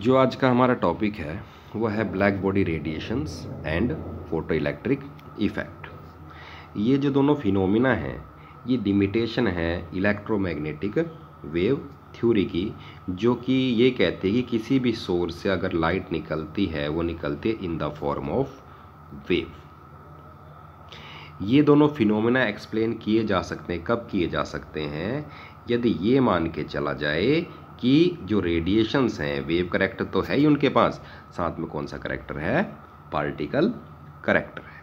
जो आज का हमारा टॉपिक है वो है black body radiations and photoelectric effect ये जो दोनों फिनोमिना हैं ये लिमिटेशन है इलेक्ट्रोमैग्नेटिक वेव थ्योरी की जो कि ये कहती है कि किसी भी सोर्स से अगर लाइट निकलती है वो निकलती है in the form of wave ये दोनों फिनोमिना एक्सप्लेन किए जा सकते हैं कब किए जा सकते हैं यदि ये मान के चला जाए कि जो रेडिएशंस हैं वेव करेक्टर तो है ही उनके पास साथ में कौन सा करेक्टर है पार्टिकल करेक्टर है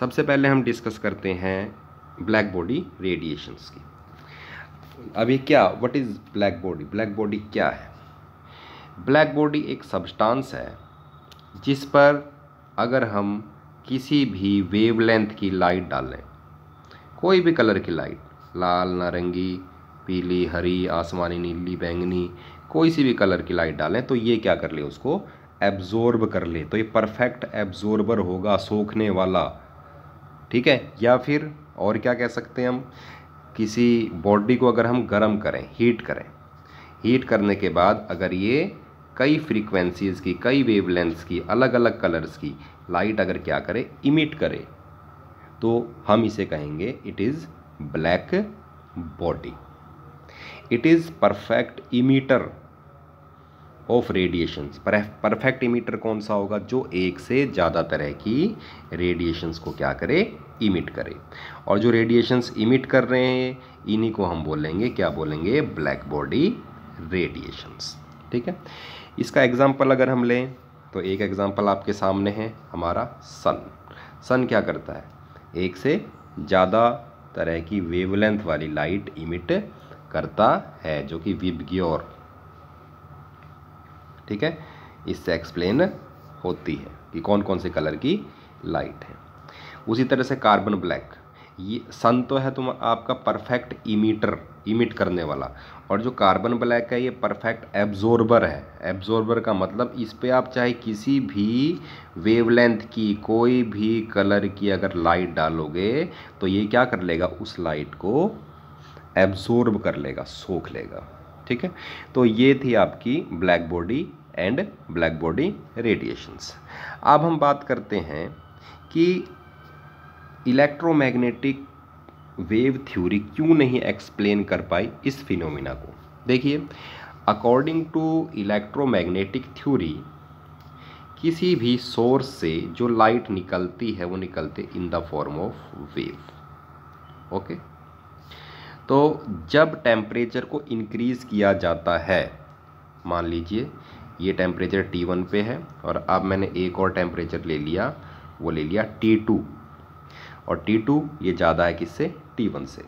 सबसे पहले हम डिस्कस करते हैं ब्लैक बॉडी रेडिएशंस की अभी क्या what is black body black body क्या है ब्लैक बॉडी एक सब्सटेंस है जिस पर अगर हम किसी भी वेवलेंथ की लाइट डालें कोई भी कलर की लाइट लाल नारंगी पीली हरी आसमानी नीली बैंगनी कोई सी भी कलर की लाइट डालें तो ये क्या कर ले उसको एब्जॉर्ब कर ले तो ये परफेक्ट एब्जॉर्बर होगा सोखने वाला ठीक है या फिर और क्या कह सकते हैं हम किसी बॉडी को अगर हम गर्म करें हीट करें हीट करने के बाद अगर ये कई फ्रीक्वेंसीज़ की कई वेवलेंथ्स की अलग अलग कलर्स की लाइट अगर क्या करे इमिट करे तो हम इसे कहेंगे it is black body it is perfect emitter of radiations perfect emitter कौन सा होगा जो एक से ज़्यादा तरह की रेडिएशंस को क्या करे इमिट करे और जो रेडिएशंस इमिट कर रहे हैं इन्हीं को हम बोलेंगे क्या बोलेंगे ब्लैक बॉडी रेडिएशंस ठीक है इसका एग्जाम्पल अगर हम लें तो एक एग्जाम्पल आपके सामने है हमारा सन सन क्या करता है एक से ज़्यादा तरह की वेवलेंथ वाली लाइट इमिट करता है जो कि विबग्योर ठीक है इससे एक्सप्लेन होती है कि कौन कौन से कलर की लाइट है उसी तरह से कार्बन ब्लैक ये सन तो है तुम आपका परफेक्ट इमीटर इमिट करने वाला और जो कार्बन ब्लैक है ये परफेक्ट एब्जॉर्बर है एब्जॉर्बर का मतलब इस पर आप चाहे किसी भी वेवलेंथ की कोई भी कलर की अगर लाइट डालोगे तो ये क्या कर लेगा उस लाइट को एब्जॉर्ब कर लेगा सोख लेगा ठीक है तो ये थी आपकी black body and black body radiations अब हम बात करते हैं कि इलेक्ट्रोमैग्नेटिक वेव थ्योरी क्यों नहीं एक्सप्लेन कर पाई इस फिनोमिना को देखिए अकॉर्डिंग टू इलेक्ट्रोमैग्नेटिक थ्योरी किसी भी सोर्स से जो लाइट निकलती है वो निकलती in the form of wave okay तो जब टेम्परेचर को इनक्रीज़ किया जाता है मान लीजिए ये टेम्परेचर टी वन पे है और अब मैंने एक और टेम्परेचर ले लिया वो ले लिया टी टू और टी टू ये ज़्यादा है किससे टी वन से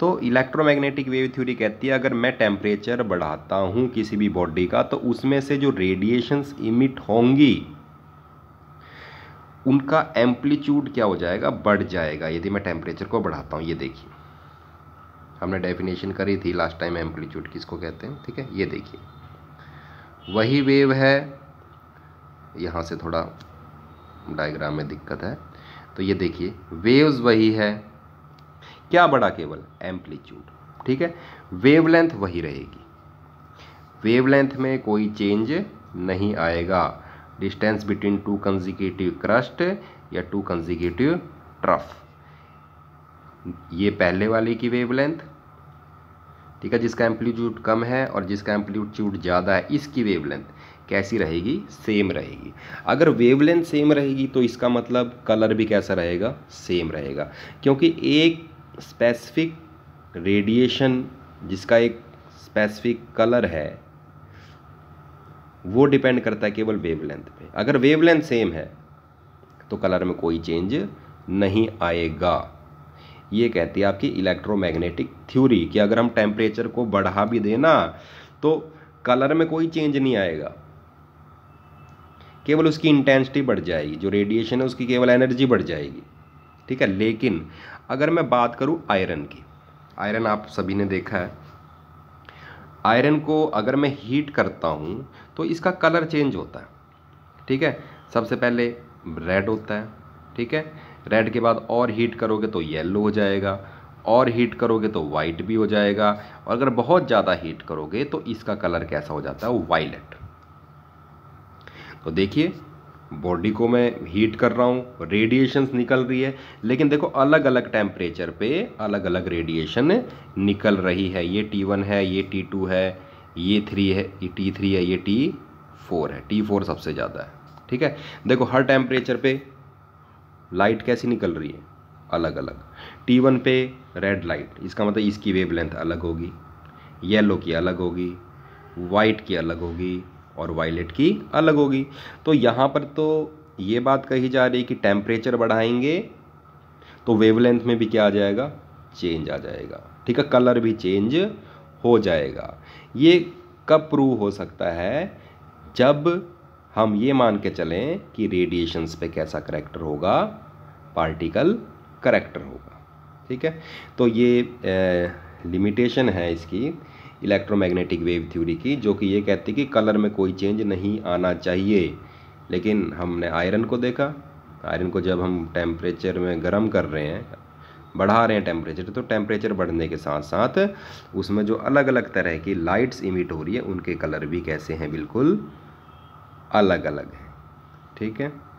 तो इलेक्ट्रोमैग्नेटिक वेव थ्योरी कहती है अगर मैं टेम्परेचर बढ़ाता हूँ किसी भी बॉडी का तो उसमें से जो रेडिएशंस इमिट होंगी उनका एम्पलीट्यूड क्या हो जाएगा बढ़ जाएगा यदि मैं टेम्परेचर को बढ़ाता हूँ ये देखिए हमने डेफिनेशन करी थी लास्ट टाइम एम्पलीट्यूड किसको कहते हैं ठीक है ये देखिए वही वेव है यहाँ से थोड़ा डायग्राम में दिक्कत है तो ये देखिए वेव्स वही है क्या बड़ा केवल एम्पलीट्यूड ठीक है वेवलेंथ वही रहेगी वेवलेंथ में कोई चेंज नहीं आएगा distance between two consecutive crest या टू कंजिकेटिव ट्रफ ये पहले वाले की वेवलेंथ ठीक है जिसका एम्पलीट्यूड कम है और जिसका एम्पलीट्यूड ज़्यादा है इसकी वेवलेंथ कैसी रहेगी सेम रहेगी अगर वेवलेंथ सेम रहेगी तो इसका मतलब कलर भी कैसा रहेगा सेम रहेगा क्योंकि एक स्पेसिफिक रेडिएशन जिसका एक स्पेसिफिक कलर है वो डिपेंड करता है केवल वेवलेंथ पे अगर वेवलेंथ सेम है तो कलर में कोई चेंज नहीं आएगा ये कहती है आपकी इलेक्ट्रोमैग्नेटिक थ्योरी कि अगर हम टेम्परेचर को बढ़ा भी देना तो कलर में कोई चेंज नहीं आएगा केवल उसकी इंटेंसिटी बढ़ जाएगी जो रेडिएशन है उसकी केवल एनर्जी बढ़ जाएगी ठीक है लेकिन अगर मैं बात करूँ आयरन की आयरन आप सभी ने देखा है आयरन को अगर मैं हीट करता हूँ तो इसका कलर चेंज होता है ठीक है सबसे पहले रेड होता है ठीक है रेड के बाद और हीट करोगे तो येलो हो जाएगा और हीट करोगे तो वाइट भी हो जाएगा और अगर बहुत ज़्यादा हीट करोगे तो इसका कलर कैसा हो जाता है वाइलेट तो देखिए बॉडी को मैं हीट कर रहा हूँ रेडिएशंस निकल रही है लेकिन देखो अलग अलग टेम्परेचर पे अलग अलग रेडिएशन निकल रही है ये टी वन है ये टी टू है ये थ्री है ये टी थ्री है ये टी फोर है टी फोर सबसे ज़्यादा है ठीक है देखो हर टेम्परेचर पे लाइट कैसी निकल रही है अलग अलग टी वन पे रेड लाइट इसका मतलब इसकी वेव लेंथ अलग होगी येलो की अलग होगी वाइट की अलग होगी और वायलेट की अलग होगी तो यहाँ पर तो ये बात कही जा रही है कि टेम्परेचर बढ़ाएंगे तो वेवलेंथ में भी क्या आ जाएगा चेंज आ जाएगा ठीक है कलर भी चेंज हो जाएगा ये कब प्रूव हो सकता है जब हम ये मान के चलें कि रेडिएशंस पे कैसा करैक्टर होगा पार्टिकल करेक्टर होगा ठीक है तो ये लिमिटेशन है इसकी इलेक्ट्रोमैग्नेटिक वेव थ्योरी की जो कि ये कहती है कि कलर में कोई चेंज नहीं आना चाहिए लेकिन हमने आयरन को देखा आयरन को जब हम टेम्परेचर में गर्म कर रहे हैं बढ़ा रहे हैं टेम्परेचर तो टेम्परेचर बढ़ने के साथ साथ उसमें जो अलग अलग तरह की लाइट्स इमिट हो रही है उनके कलर भी कैसे हैं बिल्कुल अलग अलग है ठीक है